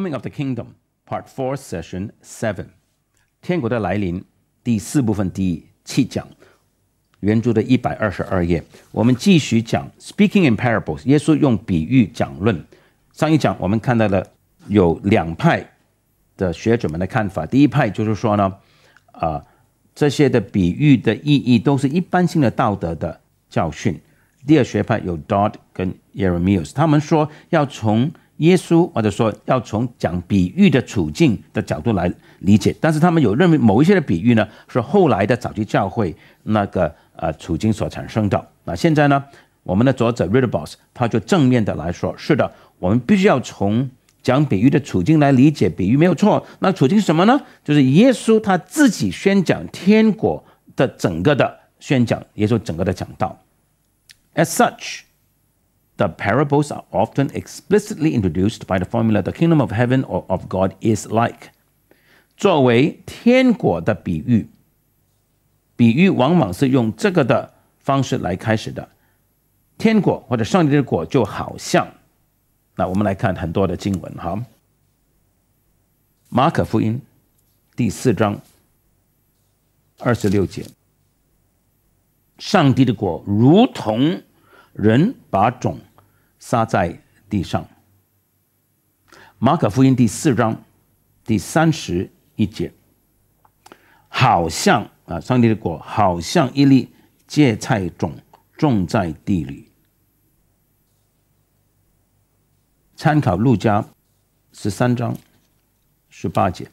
Coming of the Kingdom, Part Four, Session Seven，天国的来临第四部分第七讲，原著的一百二十二页，我们继续讲 Speaking in Parables，耶稣用比喻讲论。上一讲我们看到了有两派的学者们的看法，第一派就是说呢，啊，这些的比喻的意义都是一般性的道德的教训。第二学派有 Dodd 跟 Eremius，他们说要从耶稣，或者说要从讲比喻的处境的角度来理解，但是他们有认为某一些的比喻呢，是后来的早期教会那个呃处境所产生的。那现在呢，我们的作者 r i d e r o s s 他就正面的来说，是的，我们必须要从讲比喻的处境来理解比喻没有错。那处境是什么呢？就是耶稣他自己宣讲天国的整个的宣讲，耶稣整个的讲道。As such. The parables are often explicitly introduced by the formula "The kingdom of heaven or of God is like." 作为天国的比喻，比喻往往是用这个的方式来开始的。天国或者上帝的果就好像……那我们来看很多的经文哈。马可福音第四章二十六节，上帝的果如同人把种。撒在地上。马可福音第四章第三十一节，好像啊，上帝的果好像一粒芥菜种种在地里。参考路加十三章十八节。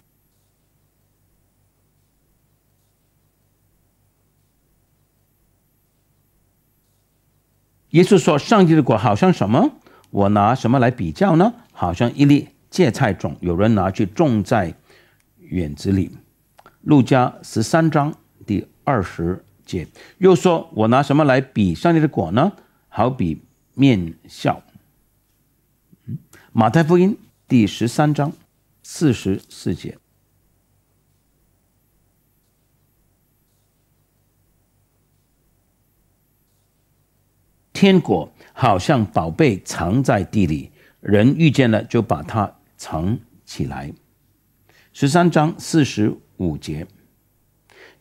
耶稣说：“上帝的果好像什么？我拿什么来比较呢？好像一粒芥菜种，有人拿去种在园子里。”路加十三章第二十节又说：“我拿什么来比上帝的果呢？好比面笑。”马太福音第十三章四十四节。天国好像宝贝藏在地里，人遇见了就把它藏起来。十三章四十五节，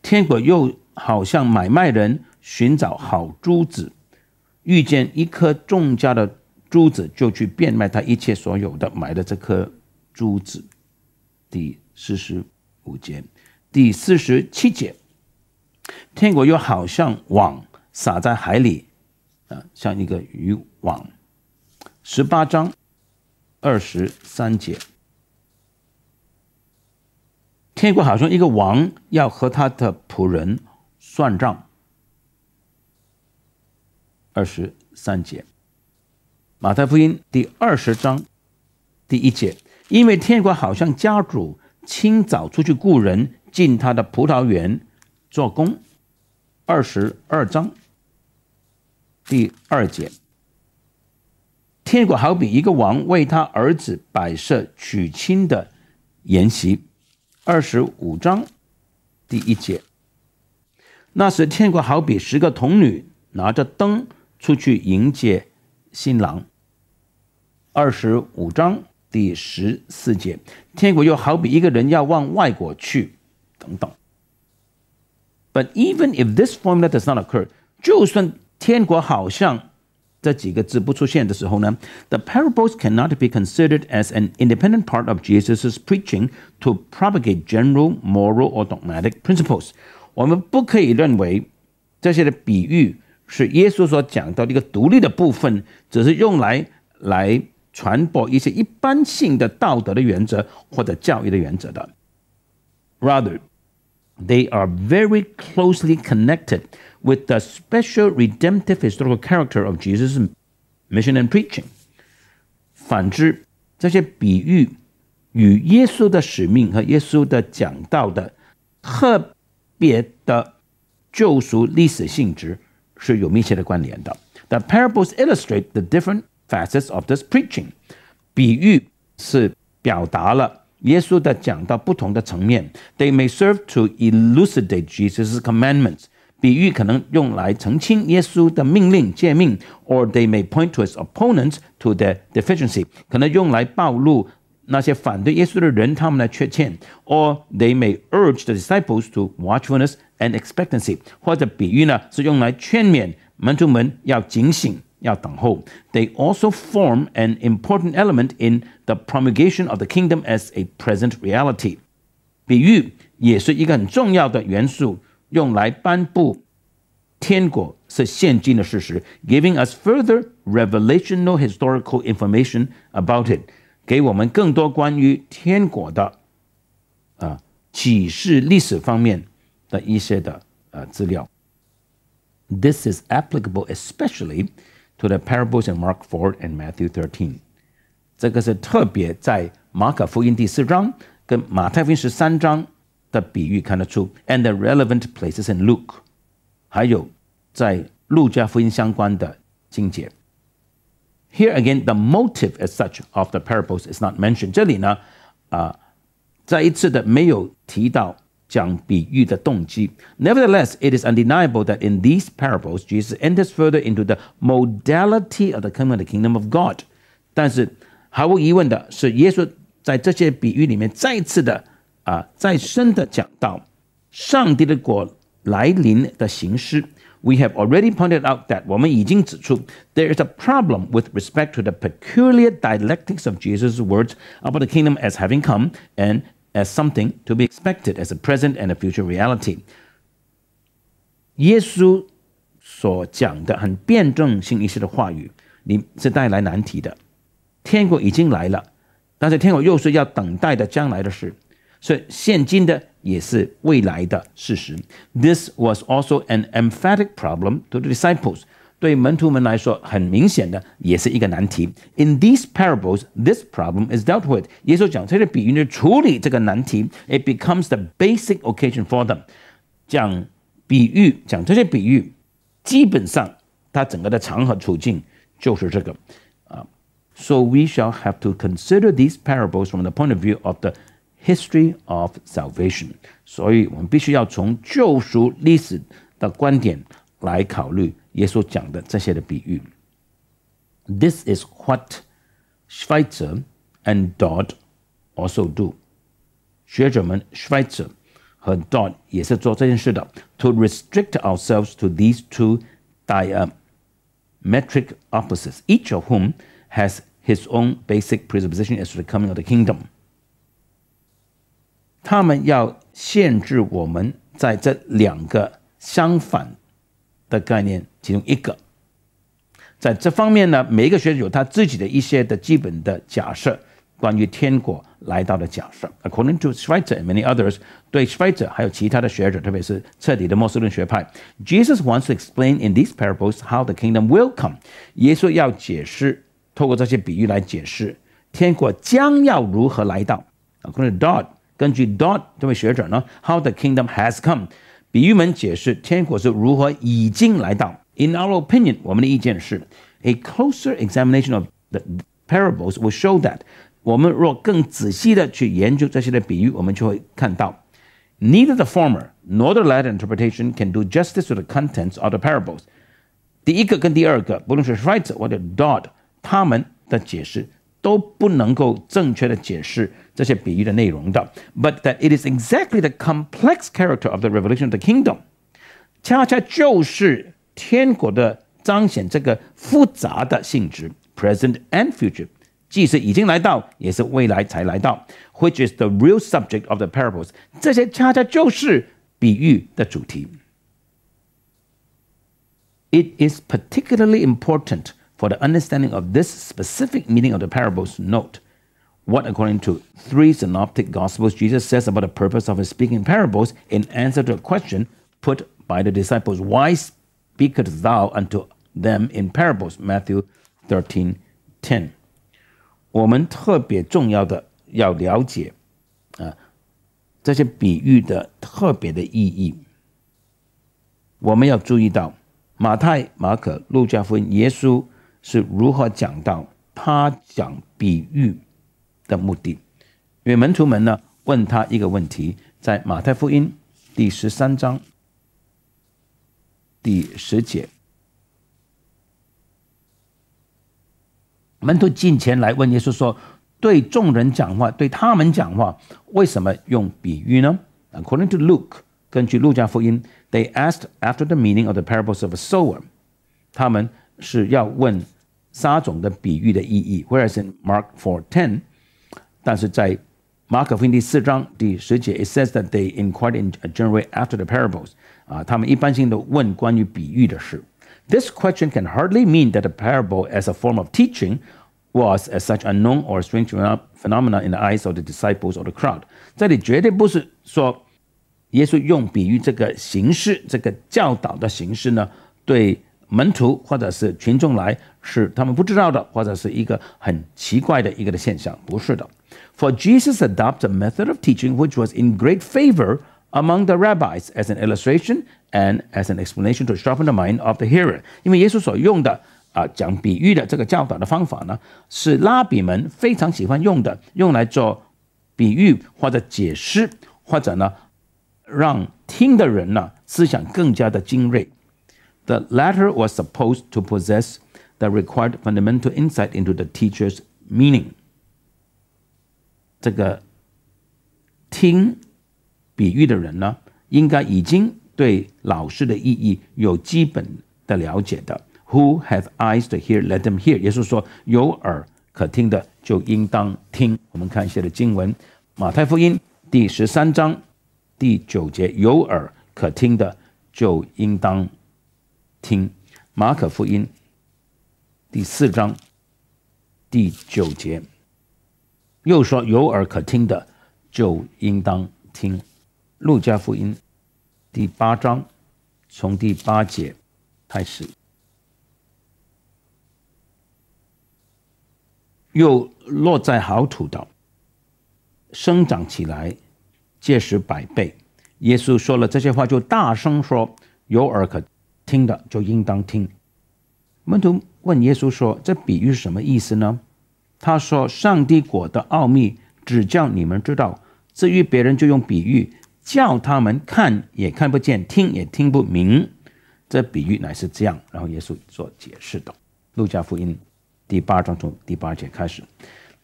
天国又好像买卖人寻找好珠子，遇见一颗重价的珠子，就去变卖他一切所有的，买了这颗珠子。第四十五节，第四十七节，天国又好像网撒在海里。啊，像一个渔网，十八章二十三节，天国好像一个王要和他的仆人算账。二十三节，马太福音第二十章第一节，因为天国好像家主清早出去雇人进他的葡萄园做工。二十二章。第二节，天国好比一个王为他儿子摆设娶亲的筵席，二十五章第一节。那时，天国好比十个童女拿着灯出去迎接新郎。二十五章第十四节，天国又好比一个人要往外国去，等等。But even if this formula does not occur，就算天国好像这几个字不出现的时候呢，the parables cannot be considered as an independent part of Jesus's preaching to propagate general moral or dogmatic principles。我们不可以认为这些的比喻是耶稣所讲到的一个独立的部分，只是用来来传播一些一般性的道德的原则或者教育的原则的。Rather they are very closely connected with the special redemptive historical character of Jesus' mission and preaching. 反之，这些比喻与耶稣的使命和耶稣的讲道的特别的救赎历史性质是有密切的关联的。The parables illustrate the different facets of this preaching. 比喻是表达了耶稣的讲到不同的层面，They may serve to elucidate Jesus' commandments，比喻可能用来澄清耶稣的命令诫命；or they may point to his opponents to their deficiency，可能用来暴露那些反对耶稣的人他们的缺陷；or they may urge the disciples to watchfulness and expectancy，或者比喻呢是用来劝勉门徒们要警醒。要等候. They also form an important element in the promulgation of the kingdom as a present reality. 比喻也是一个很重要的元素，用来颁布天国是现今的事实，giving us further revelational historical information about it，给我们更多关于天国的啊启示历史方面的一些的呃资料。This is applicable especially to the parables in Mark 4 and Matthew thirteen, 13。这个是特别在马可福音第四章跟马太福音十三章的比喻看得出，and the relevant places in Luke，还有在路加福音相关的经节。Here again, the motive as such of the parables is not mentioned。这里呢，啊、呃，再一次的没有提到 Nevertheless, it is undeniable that in these parables, Jesus enters further into the modality of the coming of the kingdom of God. 但是毫无疑问的是，耶稣在这些比喻里面再次的啊再深的讲到上帝的国来临的形式。We have already pointed out that 我们已经指出，there is a problem with respect to the peculiar dialectics of Jesus' words about the kingdom as having come and as something to be expected as a present and a future reality, reality。耶稣所讲的很辩证性一些的话语，你是带来难题的。天国已经来了，但是天国又是要等待的将来的事，所以现今的也是未来的事实。This was also an emphatic problem to the disciples. 对门徒们来说很明显的也是一个难题。In these parables, this problem is dealt with。耶稣讲这个比喻呢，处理这个难题，it becomes the basic occasion for them。讲比喻，讲这些比喻，基本上它整个的场合处境就是这个啊。So we shall have to consider these parables from the point of view of the history of salvation。所以我们必须要从救赎历史的观点来考虑。耶稣讲的这些的比喻。This is what Schweitzer and Dodd also do。学者们 Schweitzer 和 Dodd 也是做这件事的。To restrict ourselves to these two diametric opposites, each of whom has his own basic presupposition as to the coming of the kingdom。他们要限制我们在这两个相反的概念，其中一个，在这方面呢，每一个学者有他自己的一些的基本的假设，关于天国来到的假设。According to Schweitzer and many others，对 Schweitzer 还有其他的学者，特别是彻底的墨斯顿学派，Jesus wants to explain in these parables how the kingdom will come。耶稣要解释，透过这些比喻来解释，天国将要如何来到。According to Dodd，根据 Dodd 这位学者呢，How the kingdom has come。比喻们解释天国是如何已经来到。In our opinion，我们的意见是，a closer examination of the parables will show that。我们若更仔细的去研究这些的比喻，我们就会看到，neither the former nor the latter interpretation can do justice to the contents of the parables。第一个跟第二个，不论是 Schweitzer 或者 Dodd，他们的解释都不能够正确的解释这些比喻的内容的。But that it is exactly the complex character of the revelation of the kingdom，恰恰就是天国的彰显这个复杂的性质，present and future。既是已经来到，也是未来才来到，which is the real subject of the parables。这些恰恰就是比喻的主题。It is particularly important for the understanding of this specific meaning of the parables, note what, according to three synoptic gospels, Jesus says about the purpose of his speaking parables in answer to a question put by the disciples Why speakest thou unto them in parables? Matthew 13 10. 我们特别重要的要了解啊这些比喻的特别的意义。我们要注意到马太、马可、路加福音，耶稣是如何讲到他讲比喻的目的？因为门徒们呢问他一个问题，在马太福音第十三章第十节，门徒进前来问耶稣说：“对众人讲话，对他们讲话，为什么用比喻呢？”According to Luke，根据路加福音，They asked after the meaning of the parables of a sower，他们是要问。撒种的比喻的意义。Whereas in Mark 4:10，但是在马可福音第四章第十节，It says that they inquired in general after the parables。啊，他们一般性的问关于比喻的事。This question can hardly mean that a parable as a form of teaching was as such unknown or strange phenomena in the eyes of the disciples or the crowd。这里绝对不是说耶稣用比喻这个形式、这个教导的形式呢，对门徒或者是群众来是他们不知道的，或者是一个很奇怪的一个的现象，不是的。For Jesus a d o p t e a method of teaching which was in great favor among the rabbis as an illustration and as an explanation to sharpen the mind of the hearer。因为耶稣所用的啊讲比喻的这个教导的方法呢，是拉比们非常喜欢用的，用来做比喻或者解释，或者呢让听的人呢思想更加的精锐。The latter was supposed to possess the required fundamental insight into the teacher's meaning。这个听比喻的人呢，应该已经对老师的意义有基本的了解的。Who have eyes to hear, let them hear。也就是说，有耳可听的就应当听。我们看一下的经文，《马太福音》第十三章第九节：有耳可听的就应当。听马可福音第四章第九节，又说有耳可听的就应当听。路加福音第八章从第八节开始，又落在好土的，生长起来，届时百倍。耶稣说了这些话，就大声说：“有耳可。”听的就应当听。门徒问耶稣说：“这比喻是什么意思呢？”他说：“上帝国的奥秘只叫你们知道，至于别人就用比喻，叫他们看也看不见，听也听不明。这比喻乃是这样。”然后耶稣做解释的。路加福音第八章从第八节开始。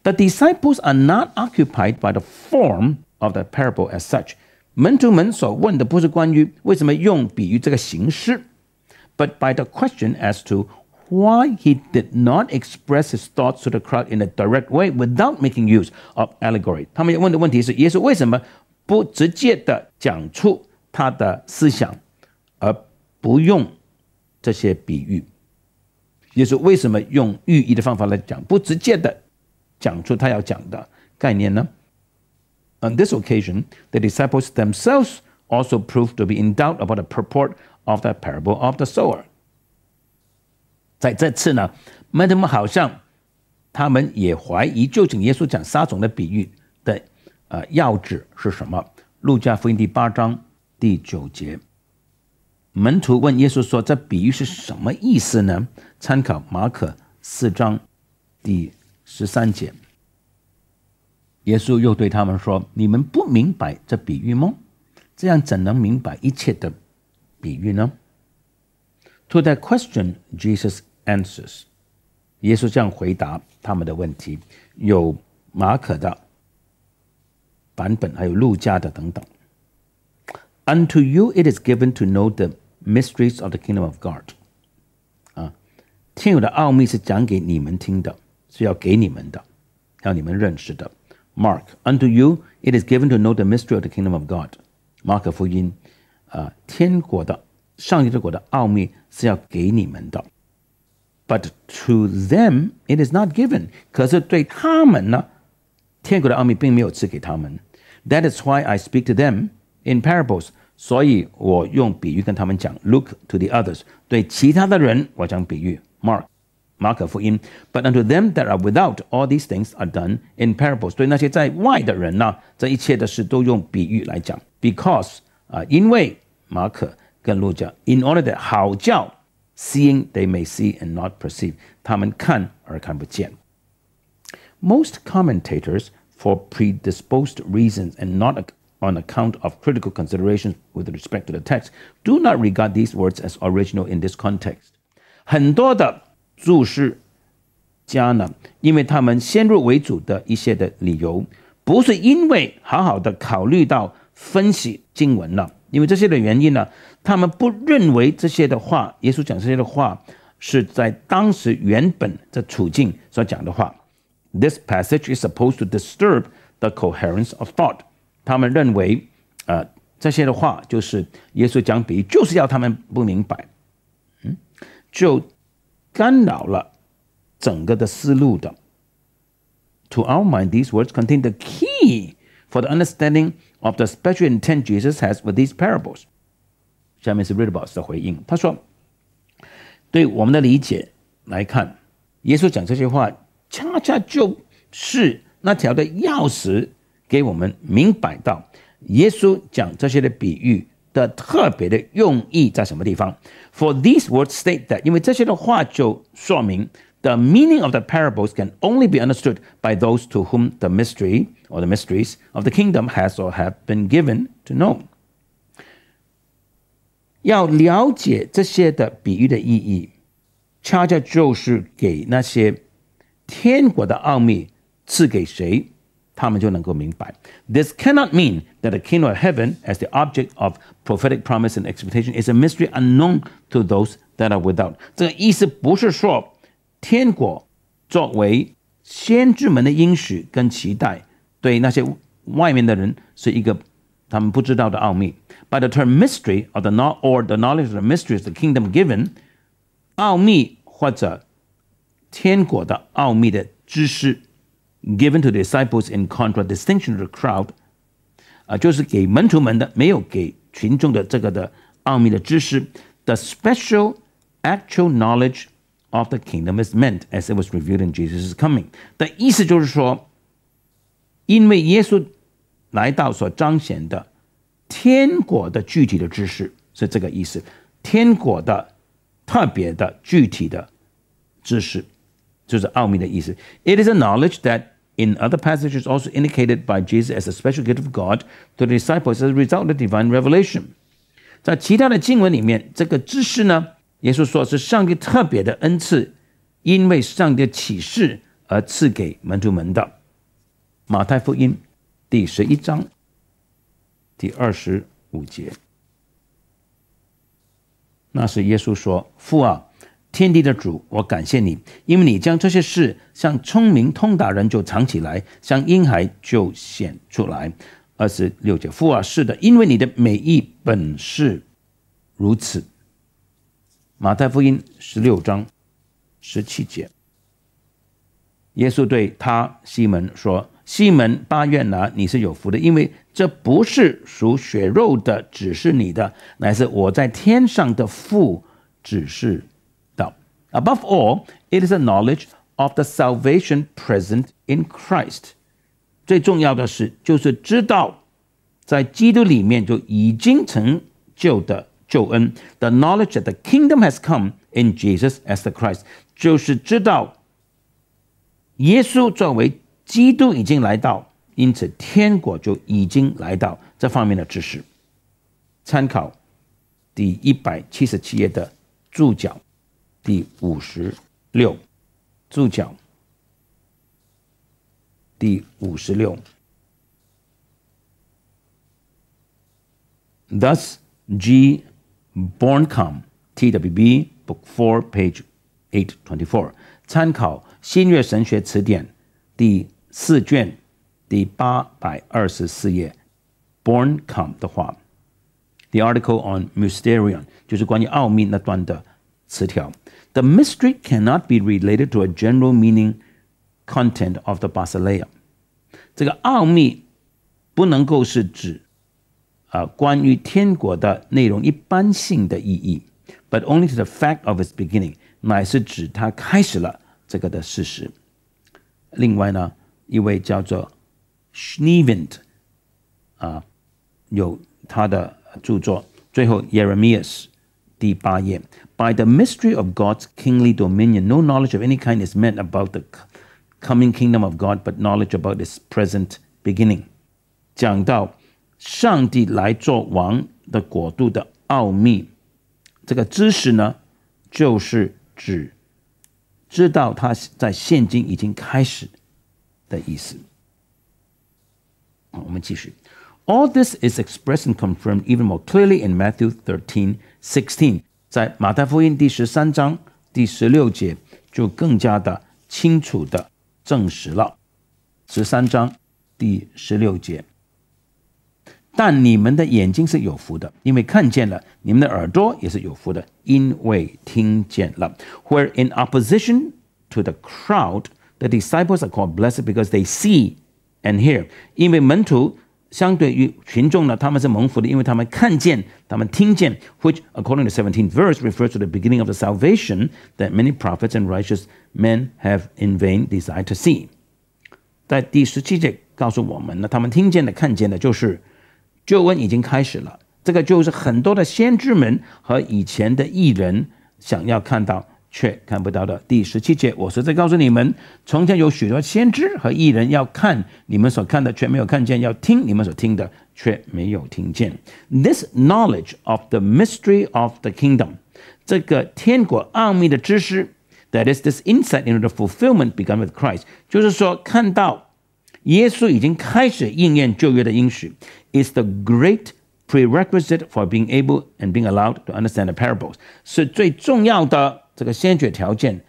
The disciples are not occupied by the form of the parable as such。门徒们所问的不是关于为什么用比喻这个形式。but by the question as to why he did not express his thoughts to the crowd in a direct way without making use of allegory, On this occasion, the disciples themselves also proved to be in doubt about the purport Of the parable of the s o w e r 在这次呢，门徒们好像他们也怀疑究竟耶稣讲撒种的比喻的呃要旨是什么？路加福音第八章第九节，门徒问耶稣说：“这比喻是什么意思呢？”参考马可四章第十三节，耶稣又对他们说：“你们不明白这比喻吗？这样怎能明白一切的？”比喻呢？To that question, Jesus answers. 耶稣这样回答他们的问题，有马可的版本，还有路加的等等。Unto you it is given to know the mysteries of the kingdom of God. 啊，天有的奥秘是讲给你们听的，是要给你们的，要你们认识的。Mark, unto you it is given to know the mystery of the kingdom of God. 马可福音呃天国的上帝的国的奥秘是要给你们的。But to them it is not given。可是对他们呢，天国的奥秘并没有赐给他们。That is why I speak to them in parables。所以我用比喻跟他们讲。Look to the others。对其他的人，我讲比喻。Mark。马可福音，But unto them that are without, all these things are done in parables。对那些在外的人呢，这一切的事都用比喻来讲。Because 啊，因为马可跟路加，in order that 好叫 seeing they may see and not perceive，他们看而看不见。Most commentators, for predisposed reasons and not on account of critical considerations with respect to the text, do not regard these words as original in this context. 很多的注释家呢，因为他们先入为主的一些的理由，不是因为好好的考虑到分析经文了。因为这些的原因呢，他们不认为这些的话，耶稣讲这些的话是在当时原本的处境所讲的话。This passage is supposed to disturb the coherence of thought。他们认为，呃，这些的话就是耶稣讲比喻，就是要他们不明白，嗯，就干扰了整个的思路的。To our mind, these words contain the key for the understanding. Of the special intent Jesus has for these parables，下面是 r e d a b u s 的回应。他说：“对我们的理解来看，耶稣讲这些话，恰恰就是那条的钥匙，给我们明白到耶稣讲这些的比喻的特别的用意在什么地方。For these words state that，因为这些的话就说明。” The meaning of the parables can only be understood by those to whom the mystery or the mysteries of the kingdom has or have been given to know. 要了解这些的比喻的意义，恰恰就是给那些天国的奥秘赐给谁，他们就能够明白。This cannot mean that the kingdom of heaven, as the object of prophetic promise and expectation, is a mystery unknown to those that are without。这个意思不是说天国作为先知们的应许跟期待，对那些外面的人是一个他们不知道的奥秘。By the term mystery or the not or the knowledge of the mysteries the kingdom given，奥秘或者天国的奥秘的知识，given to disciples in contradistinction to the crowd，啊，就是给门徒们的，没有给群众的这个的奥秘的知识。The special actual knowledge of the kingdom is meant as it was revealed in Jesus' coming。的意思就是说，因为耶稣来到所彰显的天国的具体的知识是这个意思，天国的特别的具体的知识就是奥秘的意思。It is a knowledge that in other passages also indicated by Jesus as a special gift of God to the disciples as a result of divine revelation。在其他的经文里面，这个知识呢？耶稣说：“是上帝特别的恩赐，因为上帝启示而赐给门徒们的。”马太福音第十一章第二十五节，那是耶稣说：“父啊，天地的主，我感谢你，因为你将这些事向聪明通达人就藏起来，向婴孩就显出来。”二十六节，父啊，是的，因为你的美意本是如此。马太福音十六章十七节，耶稣对他西门说：“西门，八愿拿你是有福的，因为这不是属血肉的，只是你的，乃是我在天上的父，只是的。Above all, it is a knowledge of the salvation present in Christ。最重要的是，就是知道在基督里面就已经成就的。”恩，the knowledge that the kingdom has come in Jesus as the Christ，就是知道耶稣作为基督已经来到，因此天国就已经来到这方面的知识。参考第一百七十七页的注脚第五十六注脚第五十六。Thus G. Borncom TWB Book Four Page Eight Twenty Four，参考《新月神学词典》第四卷第八百二十四页，Borncom 的话，The article on mysterion 就是关于奥秘那段的词条。The mystery cannot be related to a general meaning content of the basileia. 这个奥秘不能够是指。uh, only to the fact of its beginning，乃是指它开始了这个的事实。另外呢，一位叫做 Schneevent Jeremias 第八页，By the mystery of God's kingly dominion, no knowledge of any kind is meant about the coming kingdom of God, but knowledge about its present beginning。讲到上帝来做王的国度的奥秘，这个知识呢，就是指知道他在现今已经开始的意思。好，我们继续。All this is expressed confirmed even more clearly in Matthew thirteen sixteen。在马太福音第十三章第十六节，就更加的清楚的证实了。十三章第十六节。但你们的眼睛是有福的，因为看见了；你们的耳朵也是有福的，因为听见了。Where in opposition to the crowd, the disciples are called blessed because they see and hear。因为门徒相对于群众呢，他们是蒙福的，因为他们看见，他们听见。Which, according to seventeenth verse, refers to the beginning of the salvation that many prophets and righteous men have in vain desired to see。在第十七节告诉我们呢，他们听见的、看见的，就是。旧恩已经开始了，这个就是很多的先知们和以前的艺人想要看到却看不到的第十七节。我实在告诉你们，从前有许多先知和艺人要看你们所看的，却没有看见；要听你们所听的，却没有听见。This knowledge of the mystery of the kingdom，这个天国奥秘的知识，that is this insight into the fulfillment begun with Christ，就是说看到。耶稣已经开始应验旧约的应许，is the great prerequisite for being able and being allowed to understand the parables，是最重要的这个先决条件，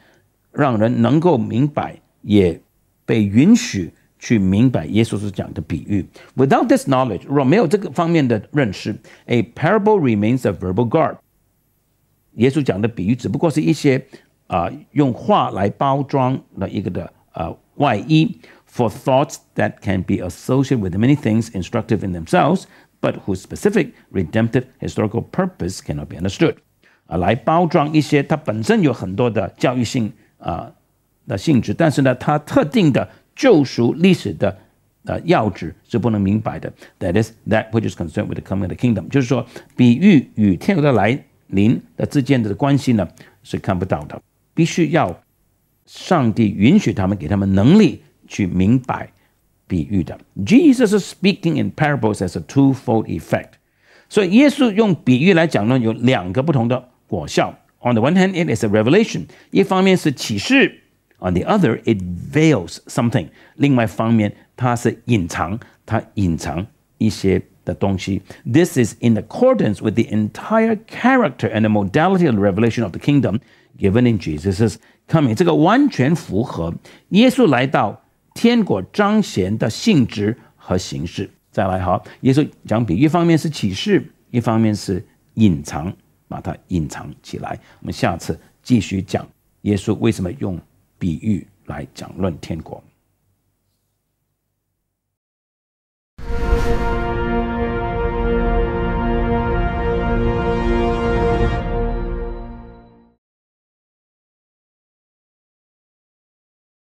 让人能够明白，也被允许去明白耶稣所讲的比喻。Without this knowledge，若没有这个方面的认识，a parable remains a verbal guard。耶稣讲的比喻只不过是一些啊、呃、用话来包装的一个的呃外衣。for thoughts that can be associated with many things instructive in themselves, but whose specific redemptive historical purpose cannot be understood. 啊，来包装一些它本身有很多的教育性啊的性质，但是呢，它特定的救赎历史的呃要旨是不能明白的。That is that which is concerned with the coming of the kingdom，就是说，比喻与天国的来临的之间的关系呢是看不到的，必须要上帝允许他们给他们能力去明白比喻的。Jesus is speaking in parables as a twofold effect。所以耶稣用比喻来讲呢，有两个不同的果效。On the one hand, it is a revelation，一方面是启示；on the other, it veils something。另外一方面，它是隐藏，它隐藏一些的东西。This is in accordance with the entire character and the modality of the revelation of the kingdom given in Jesus's coming。这个完全符合耶稣来到天国彰显的性质和形式，再来哈。耶稣讲比，一方面是启示，一方面是隐藏，把它隐藏起来。我们下次继续讲耶稣为什么用比喻来讲论天国。